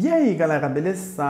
E aí galera, beleza?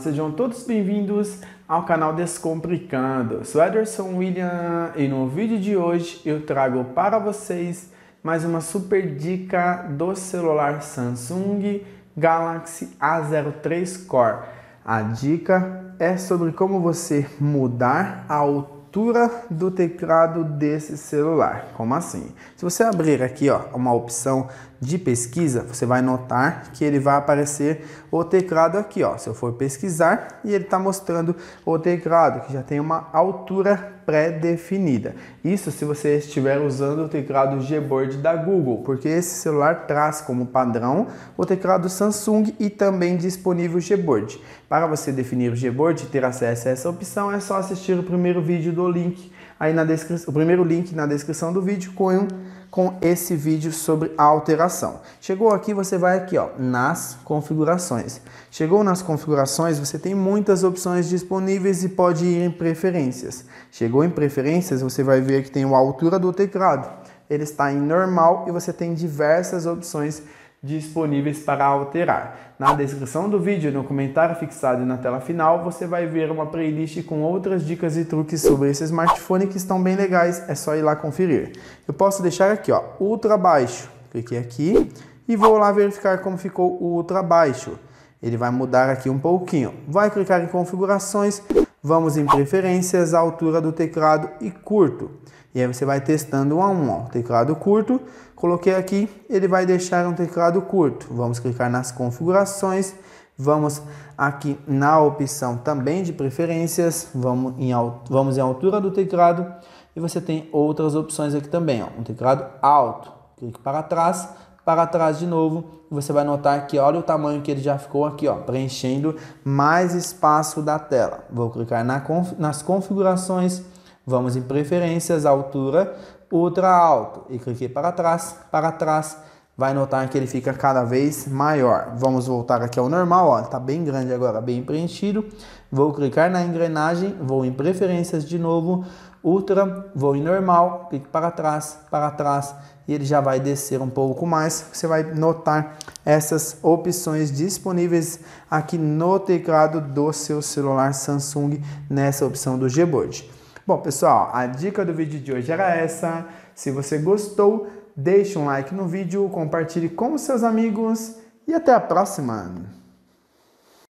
Sejam todos bem-vindos ao canal Descomplicando. Sou Ederson William e no vídeo de hoje eu trago para vocês mais uma super dica do celular Samsung Galaxy A03 Core. A dica é sobre como você mudar a altura do teclado desse celular. Como assim? Se você abrir aqui ó, uma opção de pesquisa, você vai notar que ele vai aparecer o teclado aqui, ó. Se eu for pesquisar, e ele está mostrando o teclado, que já tem uma altura pré-definida. Isso se você estiver usando o teclado Gboard da Google, porque esse celular traz como padrão o teclado Samsung e também disponível Gboard. Para você definir o Gboard e ter acesso a essa opção, é só assistir o primeiro vídeo do link aí na descrição, o primeiro link na descrição do vídeo com um com esse vídeo sobre a alteração. Chegou aqui, você vai aqui ó, nas configurações. Chegou nas configurações, você tem muitas opções disponíveis e pode ir em preferências. Chegou em preferências, você vai ver que tem a altura do teclado. Ele está em normal e você tem diversas opções disponíveis disponíveis para alterar. Na descrição do vídeo, no comentário fixado na tela final, você vai ver uma playlist com outras dicas e truques sobre esse smartphone que estão bem legais, é só ir lá conferir. Eu posso deixar aqui, ó, ultra baixo. Cliquei aqui e vou lá verificar como ficou o ultra baixo. Ele vai mudar aqui um pouquinho. Vai clicar em configurações, Vamos em preferências, altura do teclado e curto. E aí você vai testando um a um. Ó. Teclado curto, coloquei aqui, ele vai deixar um teclado curto. Vamos clicar nas configurações. Vamos aqui na opção também de preferências, vamos em, vamos em altura do teclado e você tem outras opções aqui também, ó, um teclado alto, clique para trás, para trás de novo. Você vai notar que olha o tamanho que ele já ficou aqui, ó, preenchendo mais espaço da tela. Vou clicar na conf nas configurações, vamos em preferências, altura, ultra alto e cliquei para trás, para trás vai notar que ele fica cada vez maior. Vamos voltar aqui ao normal, ó, tá bem grande agora, bem preenchido. Vou clicar na engrenagem, vou em preferências de novo, ultra, vou em normal, clique para trás, para trás e ele já vai descer um pouco mais. Você vai notar essas opções disponíveis aqui no teclado do seu celular Samsung nessa opção do Gboard. Bom, pessoal, a dica do vídeo de hoje era essa. Se você gostou, Deixe um like no vídeo, compartilhe com seus amigos e até a próxima!